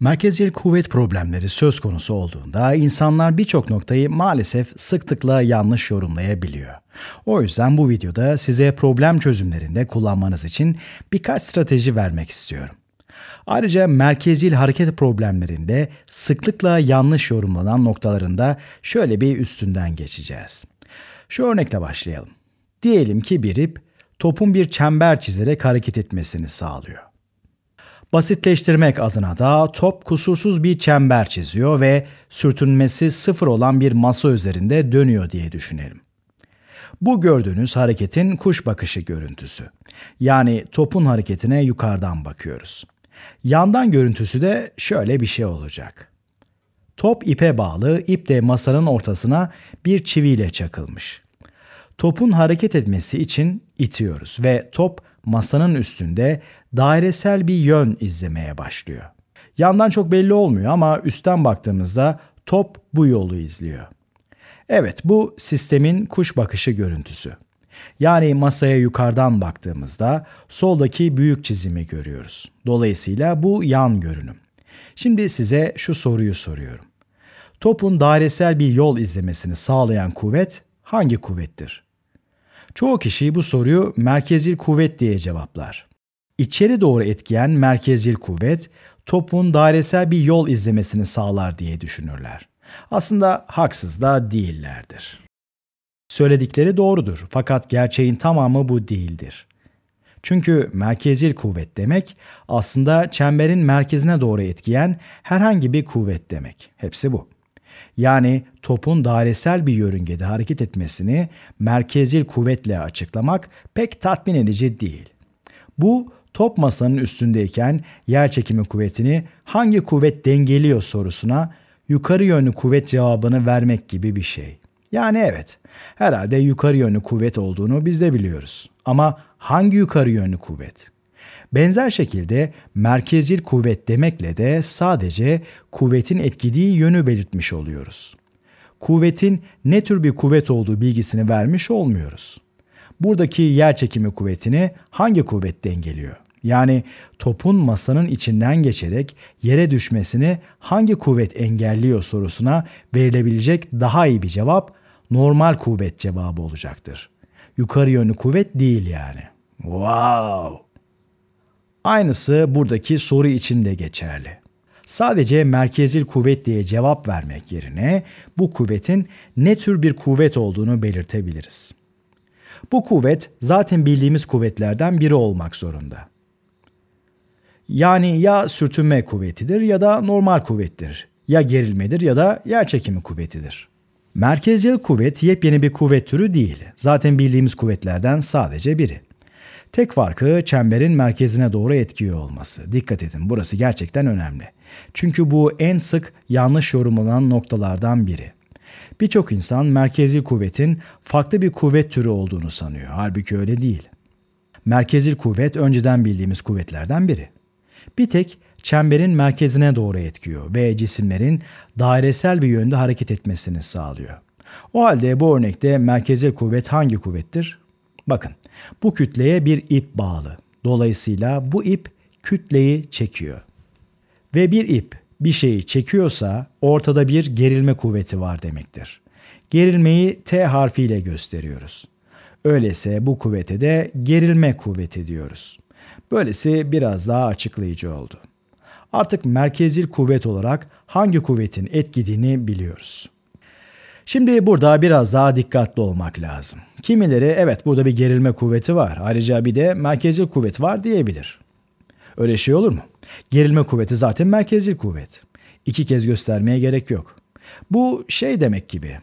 Merkezcil kuvvet problemleri söz konusu olduğunda insanlar birçok noktayı maalesef sıklıkla yanlış yorumlayabiliyor. O yüzden bu videoda size problem çözümlerinde kullanmanız için birkaç strateji vermek istiyorum. Ayrıca merkezcil hareket problemlerinde sıklıkla yanlış yorumlanan noktalarında şöyle bir üstünden geçeceğiz. Şu örnekle başlayalım. Diyelim ki bir ip topun bir çember çizerek hareket etmesini sağlıyor. Basitleştirmek adına da top kusursuz bir çember çiziyor ve sürtünmesi sıfır olan bir masa üzerinde dönüyor diye düşünelim. Bu gördüğünüz hareketin kuş bakışı görüntüsü. Yani topun hareketine yukarıdan bakıyoruz. Yandan görüntüsü de şöyle bir şey olacak. Top ipe bağlı, ip de masanın ortasına bir çiviyle çakılmış. Topun hareket etmesi için itiyoruz ve top masanın üstünde dairesel bir yön izlemeye başlıyor. Yandan çok belli olmuyor ama üstten baktığımızda top bu yolu izliyor. Evet bu sistemin kuş bakışı görüntüsü. Yani masaya yukarıdan baktığımızda soldaki büyük çizimi görüyoruz. Dolayısıyla bu yan görünüm. Şimdi size şu soruyu soruyorum. Topun dairesel bir yol izlemesini sağlayan kuvvet hangi kuvvettir? Çoğu kişi bu soruyu merkezil kuvvet diye cevaplar. İçeri doğru etkiyen merkezil kuvvet topun dairesel bir yol izlemesini sağlar diye düşünürler. Aslında haksız da değillerdir. Söyledikleri doğrudur fakat gerçeğin tamamı bu değildir. Çünkü merkezil kuvvet demek aslında çemberin merkezine doğru etkiyen herhangi bir kuvvet demek. Hepsi bu yani topun dairesel bir yörüngede hareket etmesini merkezil kuvvetle açıklamak pek tatmin edici değil. Bu top masanın üstündeyken yer çekimi kuvvetini hangi kuvvet dengeliyor sorusuna yukarı yönlü kuvvet cevabını vermek gibi bir şey. Yani evet, herhalde yukarı yönlü kuvvet olduğunu biz de biliyoruz. Ama hangi yukarı yönlü kuvvet? Benzer şekilde merkezcil kuvvet demekle de sadece kuvvetin etkidiği yönü belirtmiş oluyoruz. Kuvvetin ne tür bir kuvvet olduğu bilgisini vermiş olmuyoruz. Buradaki yer çekimi kuvvetini hangi kuvvet dengeliyor? Yani topun masanın içinden geçerek yere düşmesini hangi kuvvet engelliyor sorusuna verilebilecek daha iyi bir cevap normal kuvvet cevabı olacaktır. Yukarı yönlü kuvvet değil yani. Wow! Aynısı buradaki soru için de geçerli. Sadece merkezil kuvvet diye cevap vermek yerine bu kuvvetin ne tür bir kuvvet olduğunu belirtebiliriz. Bu kuvvet zaten bildiğimiz kuvvetlerden biri olmak zorunda. Yani ya sürtünme kuvvetidir ya da normal kuvvettir. Ya gerilmedir ya da yerçekimi kuvvetidir. Merkezil kuvvet yepyeni bir kuvvet türü değil. Zaten bildiğimiz kuvvetlerden sadece biri. Tek farkı çemberin merkezine doğru etkiyor olması. Dikkat edin burası gerçekten önemli. Çünkü bu en sık yanlış yorumlanan noktalardan biri. Birçok insan merkezi kuvvetin farklı bir kuvvet türü olduğunu sanıyor. Halbuki öyle değil. Merkezi kuvvet önceden bildiğimiz kuvvetlerden biri. Bir tek çemberin merkezine doğru etkiyor ve cisimlerin dairesel bir yönde hareket etmesini sağlıyor. O halde bu örnekte merkezi kuvvet hangi kuvvettir? Bakın bu kütleye bir ip bağlı. Dolayısıyla bu ip kütleyi çekiyor. Ve bir ip bir şeyi çekiyorsa ortada bir gerilme kuvveti var demektir. Gerilmeyi T harfiyle gösteriyoruz. Öyleyse bu kuvvete de gerilme kuvveti diyoruz. Böylesi biraz daha açıklayıcı oldu. Artık merkezil kuvvet olarak hangi kuvvetin etkilediğini biliyoruz. Şimdi burada biraz daha dikkatli olmak lazım. Kimileri evet burada bir gerilme kuvveti var. Ayrıca bir de merkezcil kuvvet var diyebilir. Öyle şey olur mu? Gerilme kuvveti zaten merkezcil kuvvet. İki kez göstermeye gerek yok. Bu şey demek gibi.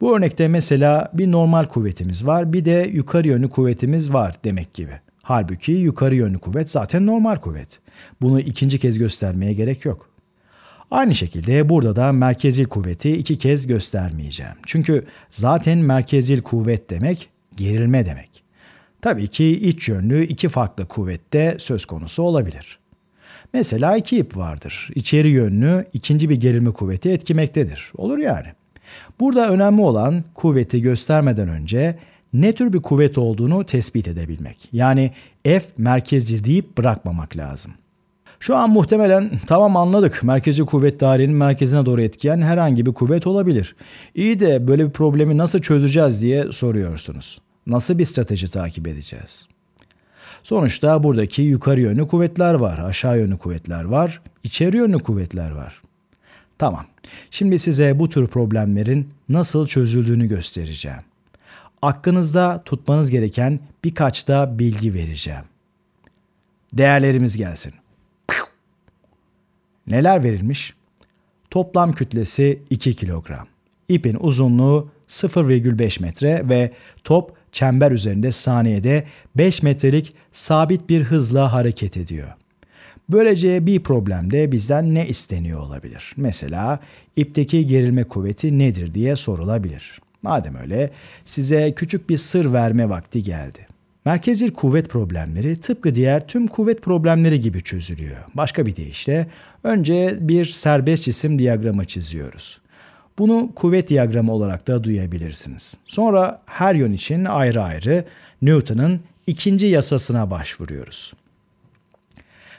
Bu örnekte mesela bir normal kuvvetimiz var, bir de yukarı yönlü kuvvetimiz var demek gibi. Halbuki yukarı yönlü kuvvet zaten normal kuvvet. Bunu ikinci kez göstermeye gerek yok. Aynı şekilde burada da merkezil kuvveti iki kez göstermeyeceğim. Çünkü zaten merkezil kuvvet demek gerilme demek. Tabii ki iç yönlü iki farklı kuvvette söz konusu olabilir. Mesela iki ip vardır. İçeri yönlü ikinci bir gerilme kuvveti etkimektedir. Olur yani. Burada önemli olan kuvveti göstermeden önce ne tür bir kuvvet olduğunu tespit edebilmek. Yani F merkezci deyip bırakmamak lazım.'' Şu an muhtemelen tamam anladık merkezi kuvvet dairenin merkezine doğru etkiyen herhangi bir kuvvet olabilir. İyi de böyle bir problemi nasıl çözeceğiz diye soruyorsunuz. Nasıl bir strateji takip edeceğiz? Sonuçta buradaki yukarı yönlü kuvvetler var, aşağı yönlü kuvvetler var, içeri yönlü kuvvetler var. Tamam. Şimdi size bu tür problemlerin nasıl çözüldüğünü göstereceğim. Aklınızda tutmanız gereken birkaç da bilgi vereceğim. Değerlerimiz gelsin. Neler verilmiş? Toplam kütlesi 2 kilogram. İpin uzunluğu 0,5 metre ve top çember üzerinde saniyede 5 metrelik sabit bir hızla hareket ediyor. Böylece bir problemde bizden ne isteniyor olabilir? Mesela ipteki gerilme kuvveti nedir diye sorulabilir. Madem öyle size küçük bir sır verme vakti geldi. Merkezcil kuvvet problemleri tıpkı diğer tüm kuvvet problemleri gibi çözülüyor. Başka bir deyişle önce bir serbest cisim diyagramı çiziyoruz. Bunu kuvvet diyagramı olarak da duyabilirsiniz. Sonra her yön için ayrı ayrı Newton'un ikinci yasasına başvuruyoruz.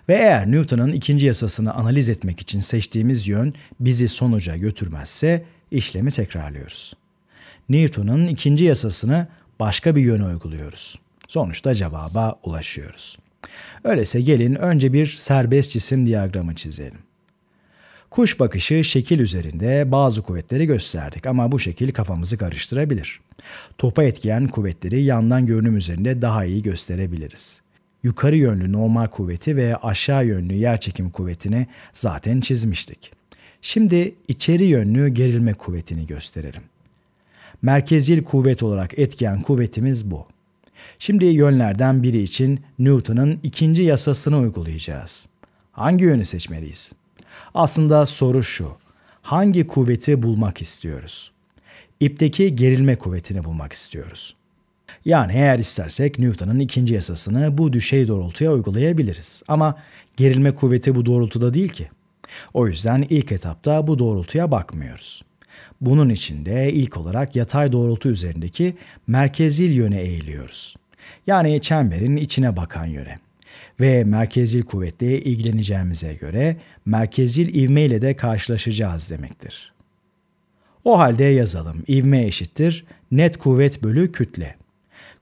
Ve eğer Newton'un ikinci yasasını analiz etmek için seçtiğimiz yön bizi sonuca götürmezse işlemi tekrarlıyoruz. Newton'un ikinci yasasını başka bir yöne uyguluyoruz. Sonuçta cevaba ulaşıyoruz. Öyleyse gelin önce bir serbest cisim diyagramı çizelim. Kuş bakışı şekil üzerinde bazı kuvvetleri gösterdik ama bu şekil kafamızı karıştırabilir. Topa etkiyen kuvvetleri yandan görünüm üzerinde daha iyi gösterebiliriz. Yukarı yönlü normal kuvveti ve aşağı yönlü yer çekim kuvvetini zaten çizmiştik. Şimdi içeri yönlü gerilme kuvvetini gösterelim. Merkezil kuvvet olarak etkiyen kuvvetimiz bu. Şimdi yönlerden biri için Newton'un ikinci yasasını uygulayacağız. Hangi yönü seçmeliyiz? Aslında soru şu. Hangi kuvveti bulmak istiyoruz? İpteki gerilme kuvvetini bulmak istiyoruz. Yani eğer istersek Newton'un ikinci yasasını bu düşey doğrultuya uygulayabiliriz. Ama gerilme kuvveti bu doğrultuda değil ki. O yüzden ilk etapta bu doğrultuya bakmıyoruz. Bunun için de ilk olarak yatay doğrultu üzerindeki merkezil yöne eğiliyoruz. Yani çemberin içine bakan yöne. Ve merkezil kuvvetle ilgileneceğimize göre merkezil ivme ile de karşılaşacağız demektir. O halde yazalım. İvme eşittir net kuvvet bölü kütle.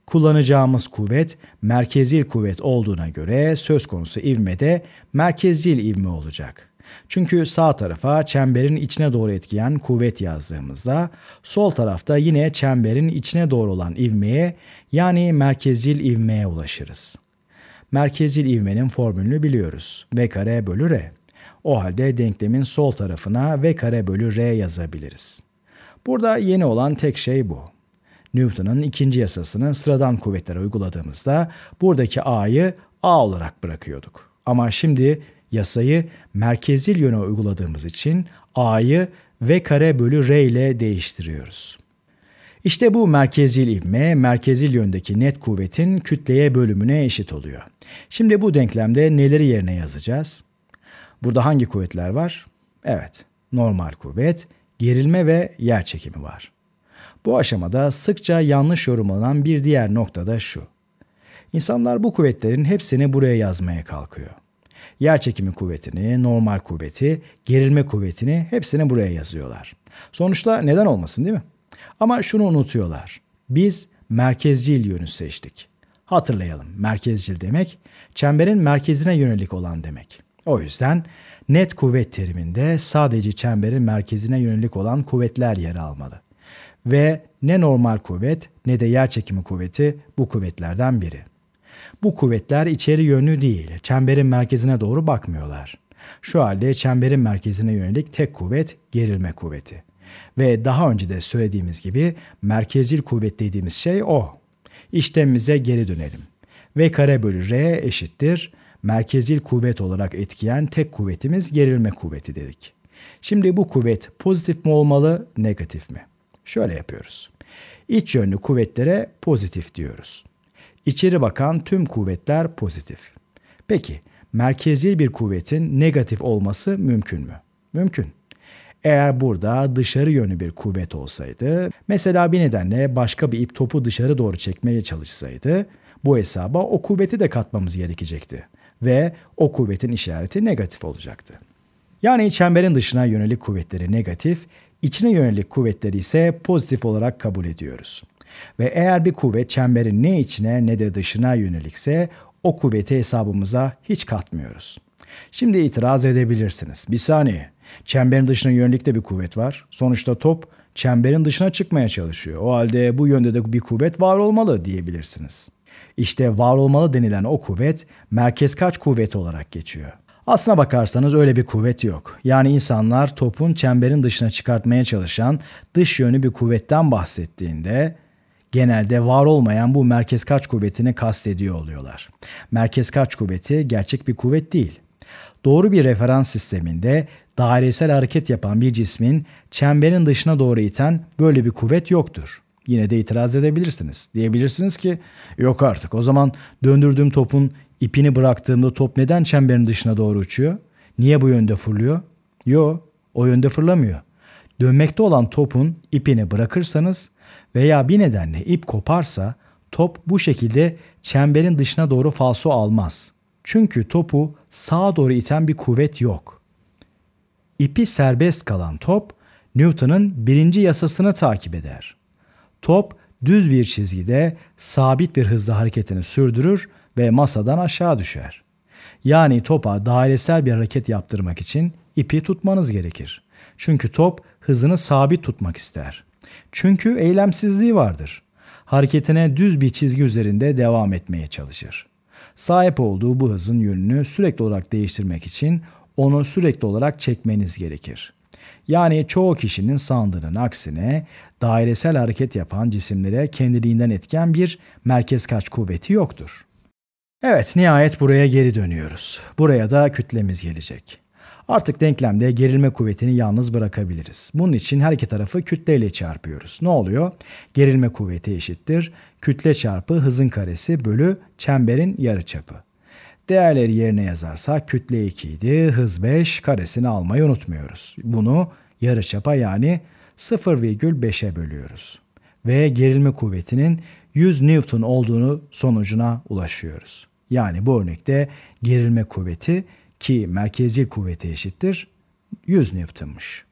Kullanacağımız kuvvet merkezil kuvvet olduğuna göre söz konusu ivme de merkezil ivme olacak.'' Çünkü sağ tarafa çemberin içine doğru etkiyen kuvvet yazdığımızda sol tarafta yine çemberin içine doğru olan ivmeye yani merkezil ivmeye ulaşırız. Merkezil ivmenin formülünü biliyoruz. V kare bölü R. O halde denklemin sol tarafına V kare bölü R yazabiliriz. Burada yeni olan tek şey bu. Newton'un ikinci yasasını sıradan kuvvetlere uyguladığımızda buradaki A'yı A olarak bırakıyorduk. Ama şimdi Yasayı merkezil yöne uyguladığımız için a'yı v kare bölü r ile değiştiriyoruz. İşte bu merkezil ivme, merkezil yöndeki net kuvvetin kütleye bölümüne eşit oluyor. Şimdi bu denklemde neleri yerine yazacağız? Burada hangi kuvvetler var? Evet, normal kuvvet, gerilme ve yer çekimi var. Bu aşamada sıkça yanlış yorumlanan bir diğer nokta da şu. İnsanlar bu kuvvetlerin hepsini buraya yazmaya kalkıyor. Yer çekimi kuvvetini, normal kuvveti, gerilme kuvvetini hepsini buraya yazıyorlar. Sonuçta neden olmasın değil mi? Ama şunu unutuyorlar. Biz merkezcil yönü seçtik. Hatırlayalım merkezcil demek çemberin merkezine yönelik olan demek. O yüzden net kuvvet teriminde sadece çemberin merkezine yönelik olan kuvvetler yer almalı. Ve ne normal kuvvet ne de yer çekimi kuvveti bu kuvvetlerden biri. Bu kuvvetler içeri yönlü değil, çemberin merkezine doğru bakmıyorlar. Şu halde çemberin merkezine yönelik tek kuvvet gerilme kuvveti. Ve daha önce de söylediğimiz gibi merkezil kuvvet dediğimiz şey o. İşlemimize geri dönelim. V kare bölü R eşittir. merkezil kuvvet olarak etkiyen tek kuvvetimiz gerilme kuvveti dedik. Şimdi bu kuvvet pozitif mi olmalı, negatif mi? Şöyle yapıyoruz. İç yönlü kuvvetlere pozitif diyoruz. İçeri bakan tüm kuvvetler pozitif. Peki merkezi bir kuvvetin negatif olması mümkün mü? Mümkün. Eğer burada dışarı yönlü bir kuvvet olsaydı, mesela bir nedenle başka bir ip topu dışarı doğru çekmeye çalışsaydı, bu hesaba o kuvveti de katmamız gerekecekti ve o kuvvetin işareti negatif olacaktı. Yani çemberin dışına yönelik kuvvetleri negatif, içine yönelik kuvvetleri ise pozitif olarak kabul ediyoruz. Ve eğer bir kuvvet çemberin ne içine ne de dışına yönelikse o kuvveti hesabımıza hiç katmıyoruz. Şimdi itiraz edebilirsiniz. Bir saniye. Çemberin dışına yönelik de bir kuvvet var. Sonuçta top çemberin dışına çıkmaya çalışıyor. O halde bu yönde de bir kuvvet var olmalı diyebilirsiniz. İşte var olmalı denilen o kuvvet merkez kaç kuvvet olarak geçiyor. Aslına bakarsanız öyle bir kuvvet yok. Yani insanlar topun çemberin dışına çıkartmaya çalışan dış yönü bir kuvvetten bahsettiğinde genelde var olmayan bu merkez kaç kuvvetini kastediyor oluyorlar. Merkez kaç kuvveti gerçek bir kuvvet değil. Doğru bir referans sisteminde dairesel hareket yapan bir cismin çemberin dışına doğru iten böyle bir kuvvet yoktur. Yine de itiraz edebilirsiniz. Diyebilirsiniz ki yok artık o zaman döndürdüğüm topun ipini bıraktığımda top neden çemberin dışına doğru uçuyor? Niye bu yönde fırlıyor? Yo o yönde fırlamıyor. Dönmekte olan topun ipini bırakırsanız veya bir nedenle ip koparsa top bu şekilde çemberin dışına doğru falso almaz. Çünkü topu sağa doğru iten bir kuvvet yok. İpi serbest kalan top Newton'un birinci yasasını takip eder. Top düz bir çizgide sabit bir hızla hareketini sürdürür ve masadan aşağı düşer. Yani topa dairesel bir hareket yaptırmak için ipi tutmanız gerekir. Çünkü top hızını sabit tutmak ister. Çünkü eylemsizliği vardır. Hareketine düz bir çizgi üzerinde devam etmeye çalışır. Sahip olduğu bu hızın yönünü sürekli olarak değiştirmek için onu sürekli olarak çekmeniz gerekir. Yani çoğu kişinin sandığının aksine dairesel hareket yapan cisimlere kendiliğinden etken bir merkez kaç kuvveti yoktur. Evet, nihayet buraya geri dönüyoruz. Buraya da kütlemiz gelecek. Artık denklemde gerilme kuvvetini yalnız bırakabiliriz. Bunun için her iki tarafı kütleyle çarpıyoruz. Ne oluyor? Gerilme kuvveti eşittir. Kütle çarpı hızın karesi bölü çemberin yarıçapı. Değerleri yerine yazarsak kütle 2 idi, hız 5 karesini almayı unutmuyoruz. Bunu yarıçapa yani 0,5'e bölüyoruz. Ve gerilme kuvvetinin 100 Newton olduğunu sonucuna ulaşıyoruz. Yani bu örnekte gerilme kuvveti ki merkezcil kuvveti eşittir 100 newtonmuş.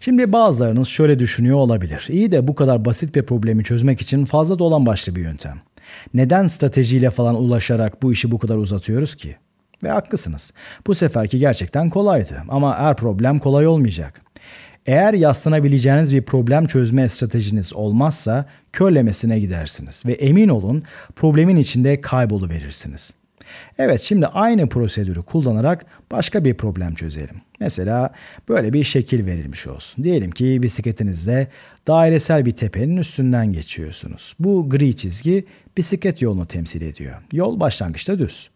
Şimdi bazılarınız şöyle düşünüyor olabilir. İyi de bu kadar basit bir problemi çözmek için fazla dolan başlı bir yöntem. Neden stratejiyle falan ulaşarak bu işi bu kadar uzatıyoruz ki? Ve haklısınız. Bu seferki gerçekten kolaydı ama her problem kolay olmayacak. Eğer yaslanabileceğiniz bir problem çözme stratejiniz olmazsa körlemesine gidersiniz ve emin olun problemin içinde kaybolu verirsiniz. Evet şimdi aynı prosedürü kullanarak başka bir problem çözelim. Mesela böyle bir şekil verilmiş olsun. Diyelim ki bisikletinizle dairesel bir tepenin üstünden geçiyorsunuz. Bu gri çizgi bisiklet yolunu temsil ediyor. Yol başlangıçta düz.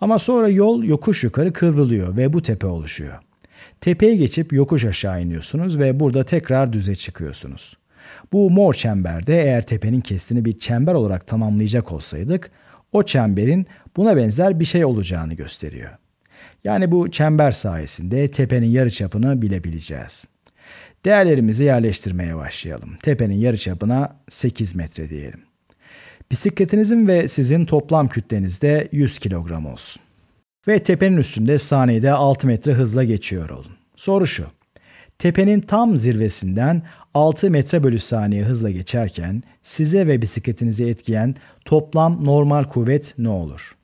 Ama sonra yol yokuş yukarı kıvrılıyor ve bu tepe oluşuyor. Tepeye geçip yokuş aşağı iniyorsunuz ve burada tekrar düze çıkıyorsunuz. Bu mor çemberde eğer tepenin kestini bir çember olarak tamamlayacak olsaydık o çemberin buna benzer bir şey olacağını gösteriyor. Yani bu çember sayesinde tepenin yarıçapını bilebileceğiz. Değerlerimizi yerleştirmeye başlayalım. Tepenin yarıçapına 8 metre diyelim. Bisikletinizin ve sizin toplam kütlenizde 100 kilogram olsun. Ve tepenin üstünde saniyede 6 metre hızla geçiyor olun. Soru şu tepenin tam zirvesinden 6 metre bölü saniye hızla geçerken size ve bisikletinizi etkileyen toplam normal kuvvet ne olur?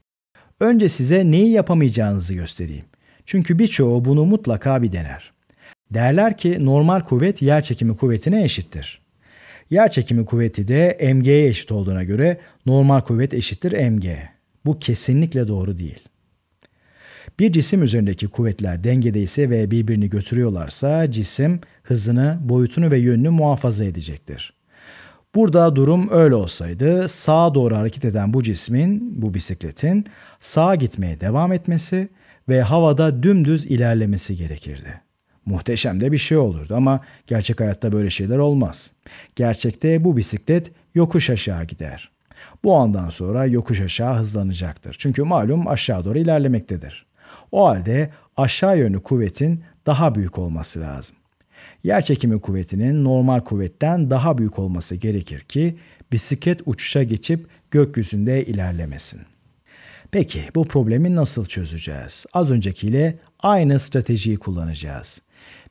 Önce size neyi yapamayacağınızı göstereyim. Çünkü birçoğu bunu mutlaka bir dener. Derler ki normal kuvvet yer çekimi kuvvetine eşittir. Yer çekimi kuvveti de mg'ye eşit olduğuna göre normal kuvvet eşittir mg. Bu kesinlikle doğru değil. Bir cisim üzerindeki kuvvetler ise ve birbirini götürüyorlarsa cisim hızını, boyutunu ve yönünü muhafaza edecektir. Burada durum öyle olsaydı sağa doğru hareket eden bu cismin, bu bisikletin sağa gitmeye devam etmesi ve havada dümdüz ilerlemesi gerekirdi. Muhteşem de bir şey olurdu ama gerçek hayatta böyle şeyler olmaz. Gerçekte bu bisiklet yokuş aşağı gider. Bu andan sonra yokuş aşağı hızlanacaktır. Çünkü malum aşağı doğru ilerlemektedir. O halde aşağı yönlü kuvvetin daha büyük olması lazım. Yerçekimi kuvvetinin normal kuvvetten daha büyük olması gerekir ki bisiklet uçuşa geçip gökyüzünde ilerlemesin. Peki bu problemi nasıl çözeceğiz? Az öncekiyle aynı stratejiyi kullanacağız.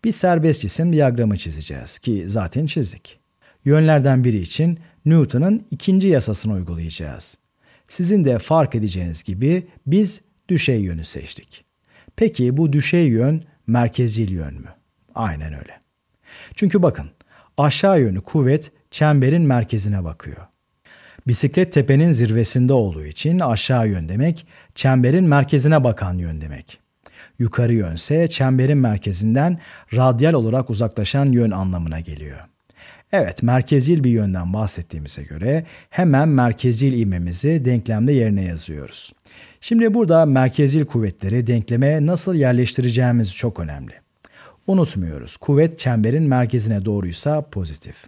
Bir serbest cisim diyagramı çizeceğiz ki zaten çizdik. Yönlerden biri için Newton'un ikinci yasasını uygulayacağız. Sizin de fark edeceğiniz gibi biz düşey yönü seçtik. Peki bu düşey yön merkezil yön mü? Aynen öyle. Çünkü bakın aşağı yönü kuvvet çemberin merkezine bakıyor. Bisiklet tepenin zirvesinde olduğu için aşağı yön demek çemberin merkezine bakan yön demek. Yukarı yönse çemberin merkezinden radyal olarak uzaklaşan yön anlamına geliyor. Evet, merkezil bir yönden bahsettiğimize göre hemen merkezil ivmemizi denklemde yerine yazıyoruz. Şimdi burada merkezil kuvvetleri denkleme nasıl yerleştireceğimiz çok önemli. Unutmuyoruz, kuvvet çemberin merkezine doğruysa pozitif.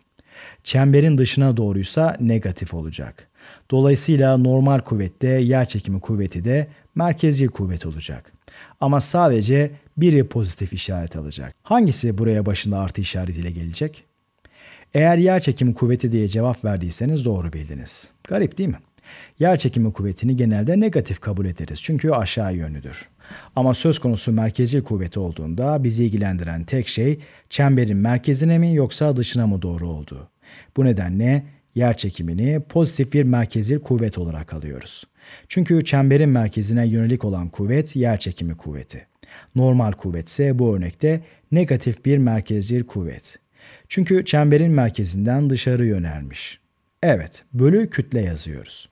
Çemberin dışına doğruysa negatif olacak. Dolayısıyla normal kuvvette yer çekimi kuvveti de merkezil kuvvet olacak. Ama sadece biri pozitif işaret alacak. Hangisi buraya başında artı işaretiyle gelecek? Eğer yer çekimi kuvveti diye cevap verdiyseniz doğru bildiniz. Garip değil mi? Yer çekimi kuvvetini genelde negatif kabul ederiz çünkü aşağı yönlüdür. Ama söz konusu merkezcil kuvveti olduğunda bizi ilgilendiren tek şey çemberin merkezine mi yoksa dışına mı doğru olduğu. Bu nedenle yer çekimini pozitif bir merkezil kuvvet olarak alıyoruz. Çünkü çemberin merkezine yönelik olan kuvvet yer çekimi kuvveti. Normal kuvvetse bu örnekte negatif bir merkezcil kuvvet. Çünkü çemberin merkezinden dışarı yönelmiş. Evet, bölü kütle yazıyoruz.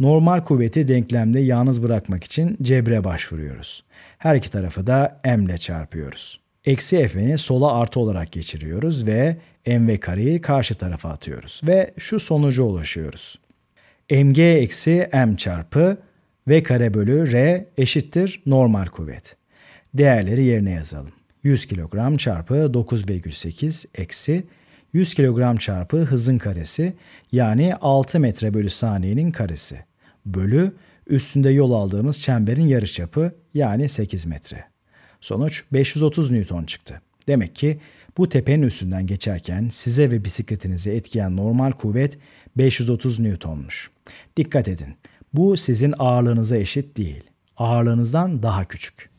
Normal kuvveti denklemde yalnız bırakmak için cebre başvuruyoruz. Her iki tarafı da m ile çarpıyoruz. Eksi f'ni sola artı olarak geçiriyoruz ve m ve kareyi karşı tarafa atıyoruz ve şu sonuca ulaşıyoruz. mg eksi m çarpı v kare bölü r eşittir normal kuvvet. Değerleri yerine yazalım. 100 kilogram çarpı 9,8 eksi 100 kilogram çarpı hızın karesi yani 6 metre bölü saniyenin karesi bölü üstünde yol aldığımız çemberin yarıçapı yani 8 metre. Sonuç 530 Newton çıktı. Demek ki bu tepenin üstünden geçerken size ve bisikletinizi etkileyen normal kuvvet 530 Newton'muş. Dikkat edin. Bu sizin ağırlığınıza eşit değil. Ağırlığınızdan daha küçük.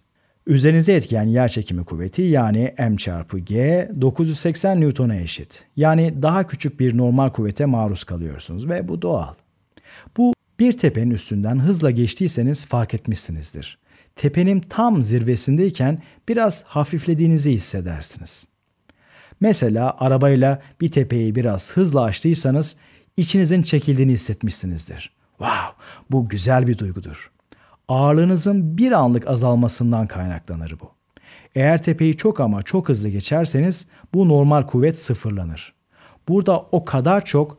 Üzerinize etkileyen yer çekimi kuvveti yani m çarpı g 980 Newton'a eşit. Yani daha küçük bir normal kuvvete maruz kalıyorsunuz ve bu doğal. Bu bir tepenin üstünden hızla geçtiyseniz fark etmişsinizdir. Tepenin tam zirvesindeyken biraz hafiflediğinizi hissedersiniz. Mesela arabayla bir tepeyi biraz hızla açtıysanız içinizin çekildiğini hissetmişsinizdir. Wow, bu güzel bir duygudur ağırlığınızın bir anlık azalmasından kaynaklanır bu. Eğer tepeyi çok ama çok hızlı geçerseniz bu normal kuvvet sıfırlanır. Burada o kadar çok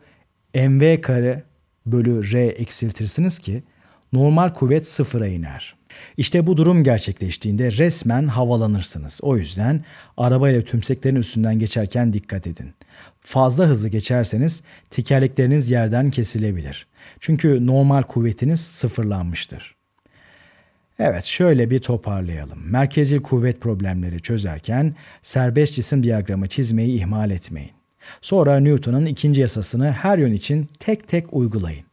mv kare bölü r eksiltirsiniz ki normal kuvvet sıfıra iner. İşte bu durum gerçekleştiğinde resmen havalanırsınız. O yüzden arabayla tümseklerin üstünden geçerken dikkat edin. Fazla hızlı geçerseniz tekerlekleriniz yerden kesilebilir. Çünkü normal kuvvetiniz sıfırlanmıştır. Evet şöyle bir toparlayalım. Merkezil kuvvet problemleri çözerken serbest cisim diyagramı çizmeyi ihmal etmeyin. Sonra Newton'un ikinci yasasını her yön için tek tek uygulayın.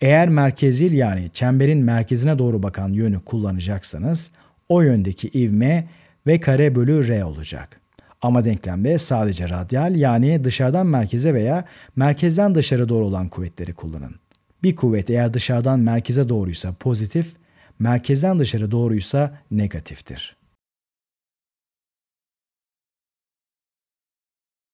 Eğer merkezil yani çemberin merkezine doğru bakan yönü kullanacaksanız o yöndeki ivme v kare bölü r olacak. Ama denklemde sadece radyal yani dışarıdan merkeze veya merkezden dışarı doğru olan kuvvetleri kullanın. Bir kuvvet eğer dışarıdan merkeze doğruysa pozitif, merkezden dışarı doğruysa negatiftir.